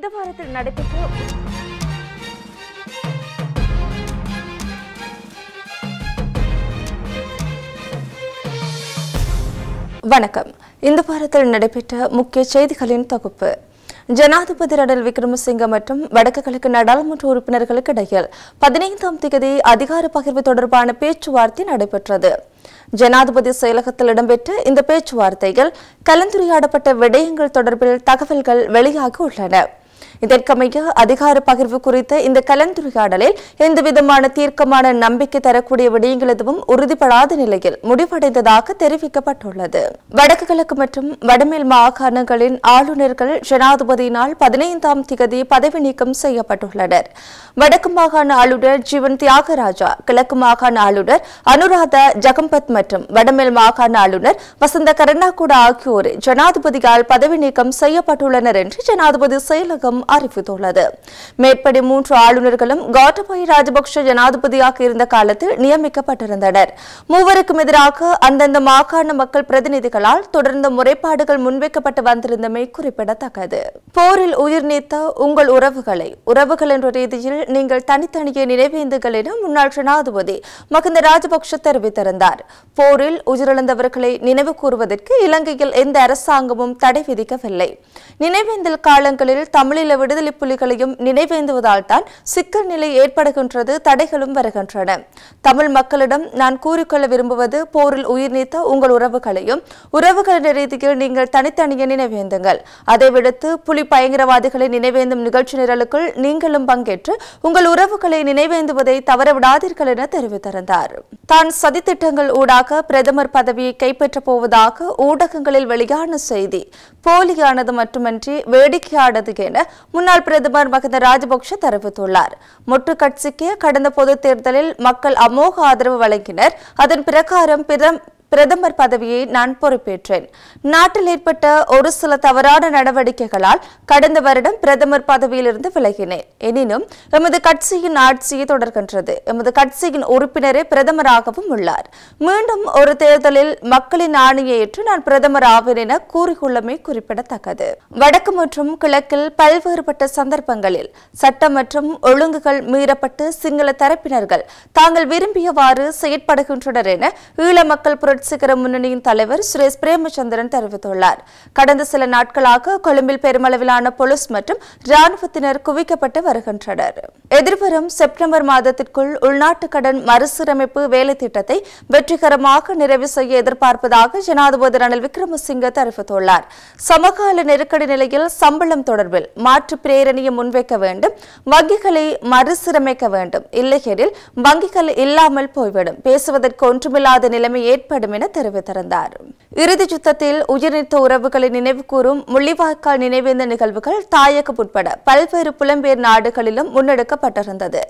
இந்த வாரத்தில் நடைபெற்ற வணக்கம் இந்த வாரத்தில் நடைபெற்ற முக்கிய செய்திகளின் தொகுப்பு ஜனாதிபதி ரணில் விக்ரமசிங்க மற்றும் வடக்கு கிழக்கு நாடாளுமன்ற உறுப்பினர்களுக்கு இடையில் பதினைந்தாம் தேதி அதிகார பகிர்வு தொடர்பான பேச்சுவார்த்தை நடைபெற்றது ஜனாதிபதி செயலகத்தில் இடம்பெற்ற இந்த பேச்சுவார்த்தைகள் கலந்துரையாடப்பட்ட விடயங்கள் தொடர்பில் தகவல்கள் வெளியாகியுள்ளன உள்ளன இதற்கமைய அதிகார பகிர்வு குறித்த இந்த கலந்துரையாடலில் விதமான தீர்க்கமான நம்பிக்கை தரக்கூடிய விடயங்கள் எதுவும் உறுதிப்படாத நிலையில் முடிவடைந்ததாக தெரிவிக்கப்பட்டுள்ளது வடக்கு கிழக்கு மற்றும் வடமேல் மாகாணங்களின் ஆளுநர்கள் ஜனாதிபதியினால் பதினைந்தாம் திகதி பதவி நீக்கம் செய்யப்பட்டுள்ளனர் வடக்கு மாகாண ஆளுநர் ஜீவன் தியாகராஜா கிழக்கு மாகாண ஆளுநர் அனுராதா ஜகம்பத் மற்றும் வடமேல் மாகாண ஆளுநர் வசந்த கூட ஆகியோர் ஜனாதிபதியால் பதவி நீக்கம் செய்யப்பட்டுள்ளனர் என்று ஜனாதிபதி செயலகம் அறிவித்துள்ளது மேற்படி மூன்று ஆளுநர்களும் கோட்டபாய ராஜபக்ஷ ஜனாதிபதியாக இருந்த காலத்தில் நியமிக்கப்பட்டிருந்தனர் மூவருக்கும் எதிராக அந்தந்த மாகாண மக்கள் பிரதிநிதிகளால் முறைப்பாடுகள் முன்வைக்கப்பட்டு வந்திருந்தமை குறிப்பிடத்தக்கது போரில் உயிர் நீத்த உங்கள் உறவுகளை உறவுகள் என்ற ரீதியில் நீங்கள் தனித்தனியே நினைவேந்துங்கள் என முன்னாள் ஜனாதிபதி மகிந்த ராஜபக்ஷ தெரிவித்திருந்தார் போரில் உயிரிழந்தவர்களை நினைவு கூறுவதற்கு இலங்கையில் எந்த அரசாங்கமும் தடை விதிக்கவில்லை நினைவேந்தல் காலங்களில் தமிழீழ விடுதலை புலிகளையும் நினைவேந்துவதால் தான் சிக்கல் நிலை ஏற்படுகின்றது தடைகளும் வருகின்றன தமிழ் மக்களிடம் நான் கூறிக்கொள்ள விரும்புவது போரில் உயிர் நீத்த உங்கள் உறவுகளையும் உறவுகளின் ரீதியில் நீங்கள் தனித்தனியே நினைவேந்துங்கள் அதை விடுத்து புலி பயங்கரவாதிகளை நினைவேந்தும் நிகழ்ச்சி நிரலுக்குள் நீங்களும் பங்கேற்று உங்கள் உறவுகளை நினைவேந்துவதை தவறவிடாதீர்கள் என தெரிவித்திருந்தார் தான் சதித்திட்டங்கள் ஊடாக பிரதமர் பதவியை கைப்பற்றப் போவதாக ஊடகங்களில் வெளியான செய்தி போலியானது மட்டுமன்றி வேடிக்கையானது என முன்னாள் பிரதமர் மகிந்த ராஜபக்ஷ தெரிவித்துள்ளார் முட்டுக்கட்சிக்கு கடந்த பொது தேர்தலில் மக்கள் அமோக ஆதரவு வழங்கினர் அதன் பிரகாரம் பிரதமர் பதவியை நான் பொறுப்பேற்றேன் நாட்டில் ஏற்பட்ட ஒரு சில தவறான நடவடிக்கைகளால் கடந்த வருடம் பிரதமர் பதவியிலிருந்து விலகினேன் எனினும் எமது கட்சியின் ஆட்சியை தொடர்கின்றது எமது கட்சியின் உறுப்பினரே பிரதமராகவும் உள்ளார் மீண்டும் ஒரு தேர்தலில் மக்களின் ஆணையை ஏற்று நான் பிரதமர் ஆவேன் என கூறியுள்ளமை குறிப்பிடத்தக்கது வடக்கு மற்றும் கிழக்கில் பல்வேறுபட்ட சந்தர்ப்பங்களில் சட்டம் மற்றும் ஒழுங்குகள் மீறப்பட்டு சிங்கள தரப்பினர்கள் தாங்கள் விரும்பியவாறு செயற்படுகின்றனர் என ஈழ மக்கள் புரட்சிகர முன்னணியின் தலைவர் சுரேஷ் பிரேமச்சந்திரன் தெரிவித்துள்ளார் கடந்த சில நாட்களாக கொழும்பில் பெருமளவிலான பொலிஸ் மற்றும் ராணுவத்தினர் குவிக்கப்பட்டு வருகின்றனர் எதிர்வரும் செப்டம்பர் மாதத்திற்குள் உள்நாட்டு கடன் மறுசீரமைப்பு வேலை திட்டத்தை வெற்றிகரமாக நிறைவு செய்ய எதிர்பார்ப்பதாக ஜனாதிபதி ரணில் விக்ரமசிங்க தெரிவித்துள்ளார் சமகால நெருக்கடி நிலையில் சம்பளம் தொடர்பில் மாற்று பிரேரணியை முன்வைக்க வேண்டும் வங்கிகளை மறுசீரமைக்க வேண்டும் இல்லையெனில் வங்கிகள் இல்லாமல் போய்விடும் பேசுவதற்கு ஒன்றுமில்லாத நிலைமை ஏற்படும் ஏற்படும் என தெரிவித்திருந்தார் இறுதிச் சுத்தத்தில் உயிர்நீத்த உறவுகளை நினைவுகூரும் முள்ளிவாய்க்கால் நினைவேந்த நிகழ்வுகள் தாயகம் உட்பட பல்வேறு புலம்பெயர் நாடுகளிலும் முன்னெடுக்கப்பட்டிருந்தது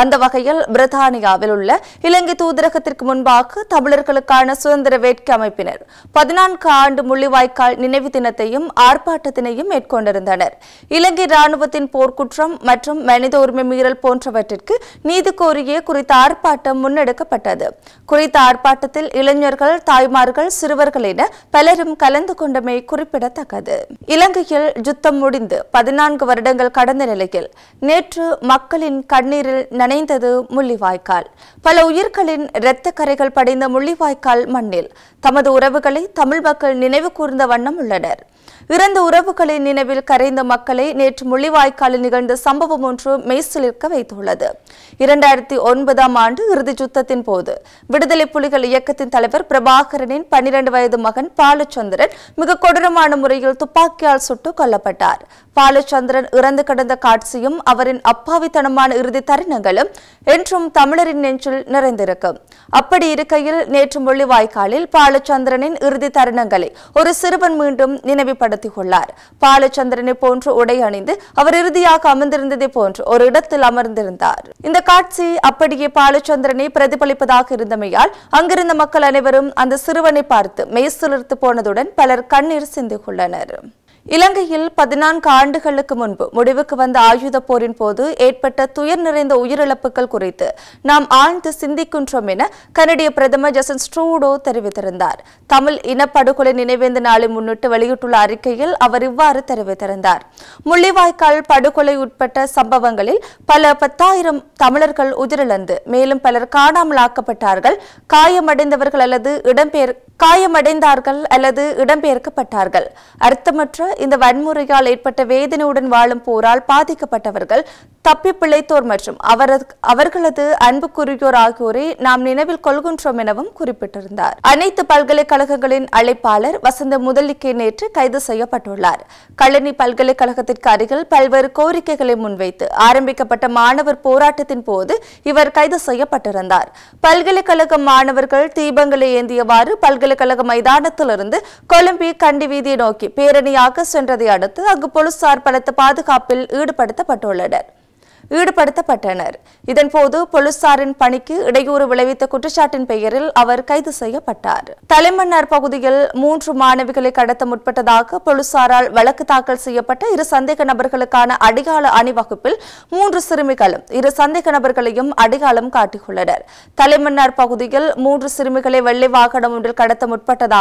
அந்த வகையில் பிரித்தானியாவில் உள்ள இலங்கை தூதரகத்திற்கு முன்பாக தமிழர்களுக்கான சுதந்திர வேட்கை அமைப்பினர் பதினான்கு ஆண்டு முள்ளிவாய்க்கால் நினைவு தினத்தையும் ஆர்ப்பாட்டத்தினையும் மேற்கொண்டிருந்தனர் இலங்கை ராணுவத்தின் போர்க்குற்றம் மற்றும் மனித உரிமை மீறல் போன்றவற்றிற்கு நீதி கோரிய குறித்த ஆர்ப்பாட்டம் முன்னெடுக்கப்பட்டது குறித்த ஆர்ப்பாட்டத்தில் இளைஞர்கள் பெற்றோர்கள் தாய்மார்கள் சிறுவர்கள் என பலரும் கலந்து கொண்டமை குறிப்பிடத்தக்கது இலங்கையில் யுத்தம் முடிந்து பதினான்கு வருடங்கள் கடந்த நிலையில் நேற்று மக்களின் கண்ணீரில் நனைந்தது முள்ளிவாய்க்கால் பல உயிர்களின் இரத்த கரைகள் படைந்த முள்ளிவாய்க்கால் மண்ணில் தமது உறவுகளை தமிழ் மக்கள் நினைவு கூர்ந்த வண்ணம் உள்ளனர் இறந்த உறவுகளின் நினைவில் கரைந்த மக்களை நேற்று முள்ளிவாய்க்காலில் நிகழ்ந்த சம்பவம் ஒன்று மெய்சிலிருக்க வைத்துள்ளது இரண்டாயிரத்தி ஒன்பதாம் ஆண்டு இறுதி சுத்தத்தின் போது விடுதலை புலிகள் இயக்கத்தின் தலைவர் பிரபாகரனின் பன்னிரண்டு வயது மகன் பாலச்சந்திரன் மிக கொடூரமான முறையில் துப்பாக்கியால் சுட்டுக் கொல்லப்பட்டார் பாலச்சந்திரன் இறந்து கிடந்த காட்சியும் அவரின் அப்பாவித்தனமான இறுதி தருணங்களும் என்றும் தமிழரின் நெஞ்சில் நிறைந்திருக்கும் அப்படி இருக்கையில் நேற்று முள்ளிவாய்க்காலில் பாலச்சந்திரனின் இறுதி தருணங்களை ஒரு சிறுவன் மீண்டும் நினைவு நினைவுபடுத்தியுள்ளார் பாலச்சந்திரனை போன்று உடை அணிந்து அவர் இறுதியாக அமர்ந்திருந்ததை போன்று ஒரு இடத்தில் அமர்ந்திருந்தார் இந்த காட்சி அப்படியே பாலச்சந்திரனை பிரதிபலிப்பதாக இருந்தமையால் அங்கிருந்த மக்கள் அனைவரும் அந்த சிறுவனை பார்த்து மெய்சிலிர்த்து போனதுடன் பலர் கண்ணீர் சிந்தியுள்ளனர் இலங்கையில் பதினான்கு ஆண்டுகளுக்கு முன்பு முடிவுக்கு வந்த ஆயுத போரின் போது ஏற்பட்ட துயர் நிறைந்த உயிரிழப்புகள் குறித்து நாம் ஆழ்ந்து சிந்திக்கின்றோம் என கனடிய பிரதமர் ஜஸ்டின் ஸ்ட்ரூடோ தெரிவித்திருந்தார் தமிழ் இனப்படுகொலை நினைவேந்த நாளை முன்னிட்டு வெளியிட்டுள்ள அறிக்கையில் அவர் இவ்வாறு தெரிவித்திருந்தார் முள்ளிவாய்க்கால் படுகொலை உட்பட்ட சம்பவங்களில் பல பத்தாயிரம் தமிழர்கள் உயிரிழந்து மேலும் பலர் காணாமல் ஆக்கப்பட்டார்கள் காயமடைந்தவர்கள் அல்லது இடம்பெயர் காயமடைந்தார்கள் அல்லது இடம்பெயர்க்கப்பட்டார்கள் அர்த்தமற்ற இந்த வன்முறையால் ஏற்பட்ட வேதனையுடன் வாழும் போரால் பாதிக்கப்பட்டவர்கள் தப்பி பிழைத்தோர் மற்றும் அவர்களது அன்புக்குரியோர் ஆகியோரை நாம் நினைவில் கொள்கின்றோம் எனவும் குறிப்பிட்டிருந்தார் அனைத்து பல்கலைக்கழகங்களின் அழைப்பாளர் வசந்த முதலிக்கே நேற்று கைது செய்யப்பட்டுள்ளார் கழனி பல்கலைக்கழகத்திற்கு அருகில் பல்வேறு கோரிக்கைகளை முன்வைத்து ஆரம்பிக்கப்பட்ட மாணவர் போராட்டத்தின் போது இவர் கைது செய்யப்பட்டிருந்தார் பல்கலைக்கழக மாணவர்கள் தீபங்களை ஏந்தியவாறு பல்கலைக்கழக மைதானத்திலிருந்து கொழும்பி கண்டி வீதியை நோக்கி பேரணியாக சென்றதை அடுத்து அங்கு போலீசார் பலத்த பாதுகாப்பில் ஈடுபடுத்தப்பட்டுள்ளனர் ஈடுபடுத்தப்பட்டனர் இதன்போது போலீசாரின் பணிக்கு இடையூறு விளைவித்த குற்றச்சாட்டின் பெயரில் அவர் கைது செய்யப்பட்டார் தலைமன்னார் பகுதியில் மூன்று மாணவிகளை கடத்த முற்பட்டதாக போலீசாரால் வழக்கு தாக்கல் செய்யப்பட்ட இரு சந்தேக நபர்களுக்கான அடிகால அணிவகுப்பில் மூன்று சிறுமிகளும் இரு சந்தேக நபர்களையும் அடையாளம் காட்டியுள்ளனர் தலைமன்னார் பகுதியில் மூன்று சிறுமிகளை வெள்ளை வாகனம் ஒன்றில் கடத்த முற்பட்டதாக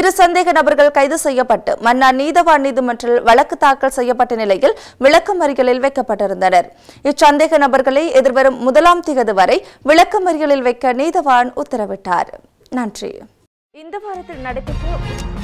இரு சந்தேக நபர்கள் கைது செய்யப்பட்டு மன்னார் நீதவான் நீதிமன்றில் வழக்கு தாக்கல் செய்யப்பட்ட நிலையில் விளக்கமறியலில் வைக்கப்பட்டிருந்தனர் இச்சந்தேக நபர்களை எதிர்வரும் முதலாம் திகதி வரை விளக்கமறியலில் வைக்க நீதவான் உத்தரவிட்டார் நன்றி இந்த வாரத்தில் நடைபெற்ற